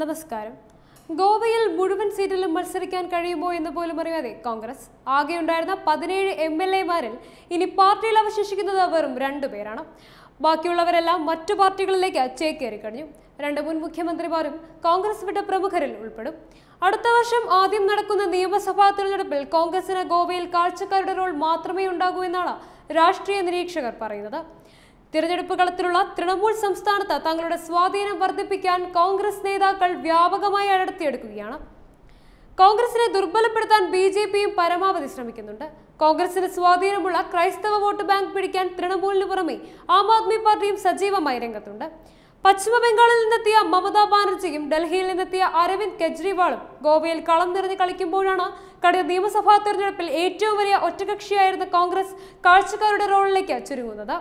നമസ്കാരം ഗോവയിൽ മുഴുവൻ സീറ്റിലും മത്സരിക്കാൻ കഴിയുമോ എന്ന് പോലും അറിയാതെ കോൺഗ്രസ് ആകെയുണ്ടായിരുന്ന പതിനേഴ് എം എൽ എമാരിൽ ഇനി പാർട്ടിയിൽ അവശേഷിക്കുന്നത് വെറും രണ്ടുപേരാണ് ബാക്കിയുള്ളവരെല്ലാം മറ്റു പാർട്ടികളിലേക്ക് ചേക്കേറി കഴിഞ്ഞു രണ്ട് മുൻ മുഖ്യമന്ത്രിമാരും കോൺഗ്രസ് വിട്ട പ്രമുഖരിൽ ഉൾപ്പെടും അടുത്ത വർഷം ആദ്യം നടക്കുന്ന നിയമസഭാ തിരഞ്ഞെടുപ്പിൽ കോൺഗ്രസിന് ഗോവയിൽ കാഴ്ചക്കാരുടെ റോൾ മാത്രമേ ഉണ്ടാകൂ എന്നാണ് രാഷ്ട്രീയ നിരീക്ഷകർ പറയുന്നത് തിരഞ്ഞെടുപ്പ് കളത്തിലുള്ള തൃണമൂൽ സംസ്ഥാനത്ത് തങ്ങളുടെ സ്വാധീനം വർദ്ധിപ്പിക്കാൻ കോൺഗ്രസ് നേതാക്കൾ വ്യാപകമായി അടർത്തിയെടുക്കുകയാണ് കോൺഗ്രസിനെ ദുർബലപ്പെടുത്താൻ ബി ജെ പിയും പരമാവധി ശ്രമിക്കുന്നുണ്ട് കോൺഗ്രസിന് സ്വാധീനമുള്ള ക്രൈസ്തവ വോട്ട് ബാങ്ക് പിടിക്കാൻ തൃണമൂലിന് പുറമെ ആം ആദ്മി പാർട്ടിയും സജീവമായി രംഗത്തുണ്ട് പശ്ചിമ ബംഗാളിൽ നിന്നെത്തിയ മമതാ ബാനർജിയും ഡൽഹിയിൽ നിന്നെത്തിയ അരവിന്ദ് കെജ്രിവാളും ഗോവയിൽ കളം നിറഞ്ഞ് കളിക്കുമ്പോഴാണ് കഴിഞ്ഞ നിയമസഭാ തെരഞ്ഞെടുപ്പിൽ ഏറ്റവും വലിയ ഒറ്റകക്ഷിയായിരുന്ന കോൺഗ്രസ് കാഴ്ചക്കാരുടെ റോളിലേക്ക് ചുരുങ്ങുന്നത്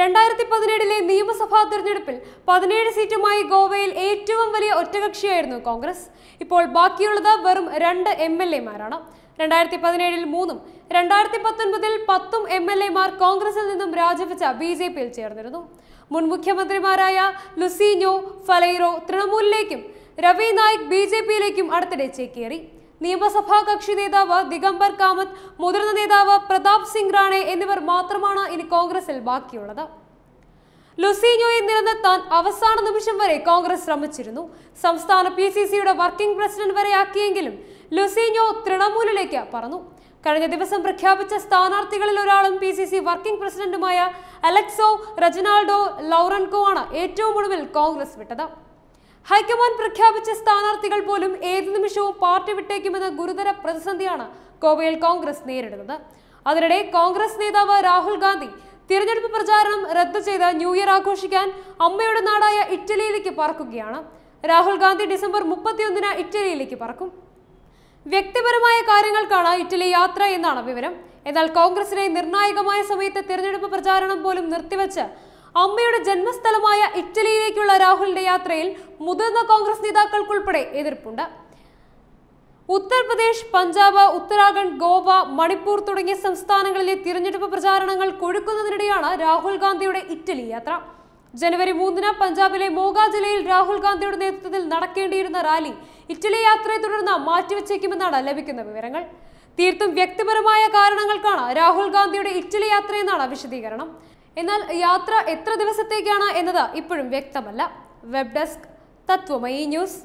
രണ്ടായിരത്തി പതിനേഴിലെ നിയമസഭാ തെരഞ്ഞെടുപ്പിൽ പതിനേഴ് സീറ്റുമായി ഗോവയിൽ ഏറ്റവും വലിയ ഒറ്റകക്ഷിയായിരുന്നു കോൺഗ്രസ് ഇപ്പോൾ ബാക്കിയുള്ളത് വെറും രണ്ട് എം എൽ എമാരാണ് രണ്ടായിരത്തി പതിനേഴിൽ മൂന്നും രണ്ടായിരത്തി പത്തൊൻപതിൽ പത്തും എം എൽ എമാർ കോൺഗ്രസിൽ നിന്നും രാജിവെച്ച ബി ജെ പിയിൽ ചേർന്നിരുന്നു മുൻ മുഖ്യമന്ത്രിമാരായ ലുസീനോ ഫലൈറോ തൃണമൂലിലേക്കും രവി നായിക് ബി ജെ പിയിലേക്കും അടുത്തിടെ ചേക്കേറി നിയമസഭാ കക്ഷി നേതാവ് ദിഗംബർ കാമത്ത് മുതിർന്ന നേതാവ് പ്രതാപ് സിംഗ് റാണെ എന്നിവർ മാത്രമാണ് ഇനി കോൺഗ്രസിൽ ബാക്കിയുള്ളത് ലുസീനോയെ നിലനിർത്താൻ അവസാന നിമിഷം വരെ കോൺഗ്രസ് ശ്രമിച്ചിരുന്നു സംസ്ഥാന പി സി സിയുടെ വർക്കിംഗ് പ്രസിഡന്റ് വരെ ആക്കിയെങ്കിലും ലുസീനോ തൃണമൂലിലേക്ക് പറഞ്ഞു കഴിഞ്ഞ ദിവസം പ്രഖ്യാപിച്ച സ്ഥാനാർത്ഥികളിൽ ഒരാളും പി സി സി വർക്കിംഗ് പ്രസിഡന്റുമായ അലക്സോ റജനാൾഡോ ലൗറൻകോ ആണ് ഏറ്റവും ഒടുവിൽ കോൺഗ്രസ് വിട്ടത് ഹൈക്കമാൻഡ് പ്രഖ്യാപിച്ച സ്ഥാനാർത്ഥികൾ പോലും ഏത് നിമിഷവും പാർട്ടി വിട്ടേക്കുമെന്ന ഗുരുതര പ്രതിസന്ധിയാണ് ഗോവയിൽ കോൺഗ്രസ് നേരിടുന്നത് അതിനിടെ കോൺഗ്രസ് നേതാവ് രാഹുൽ ഗാന്ധി തിരഞ്ഞെടുപ്പ് പ്രചാരണം റദ്ദു ചെയ്ത് ന്യൂ ഇയർ ആഘോഷിക്കാൻ അമ്മയുടെ നാടായ ഇറ്റലിയിലേക്ക് പറക്കുകയാണ് രാഹുൽ ഗാന്ധി ഡിസംബർ മുപ്പത്തിയൊന്നിന് ഇറ്റലിയിലേക്ക് പറക്കും വ്യക്തിപരമായ കാര്യങ്ങൾക്കാണ് ഇറ്റലി യാത്ര എന്നാണ് വിവരം എന്നാൽ കോൺഗ്രസിനെ നിർണായകമായ സമയത്ത് തിരഞ്ഞെടുപ്പ് പ്രചാരണം പോലും നിർത്തിവച്ച് അമ്മയുടെ ജന്മസ്ഥലമായ ഇറ്റലിയിലേക്കുള്ള രാഹുലിന്റെ യാത്രയിൽ മുതിർന്ന കോൺഗ്രസ് നേതാക്കൾക്കുൾപ്പെടെ എതിർപ്പുണ്ട് ഉത്തർപ്രദേശ് പഞ്ചാബ് ഉത്തരാഖണ്ഡ് ഗോവ മണിപ്പൂർ തുടങ്ങിയ സംസ്ഥാനങ്ങളിലെ തിരഞ്ഞെടുപ്പ് പ്രചാരണങ്ങൾ കൊഴുക്കുന്നതിനിടെയാണ് രാഹുൽ ഗാന്ധിയുടെ ഇറ്റലി യാത്ര ജനുവരി മൂന്നിന് പഞ്ചാബിലെ മോഗ ജില്ലയിൽ രാഹുൽ ഗാന്ധിയുടെ നേതൃത്വത്തിൽ നടക്കേണ്ടിയിരുന്ന റാലി ഇറ്റലി യാത്രയെ തുടർന്ന് മാറ്റിവെച്ചേക്കുമെന്നാണ് ലഭിക്കുന്ന വിവരങ്ങൾ തീർത്തും വ്യക്തിപരമായ കാരണങ്ങൾക്കാണ് രാഹുൽ ഗാന്ധിയുടെ ഇറ്റലി യാത്രയെന്നാണ് വിശദീകരണം എന്നാൽ യാത്ര എത്ര ദിവസത്തേക്കാണ് എന്നത് ഇപ്പോഴും വ്യക്തമല്ല വെബ് ഡെസ്ക് തത്വമയി ന്യൂസ്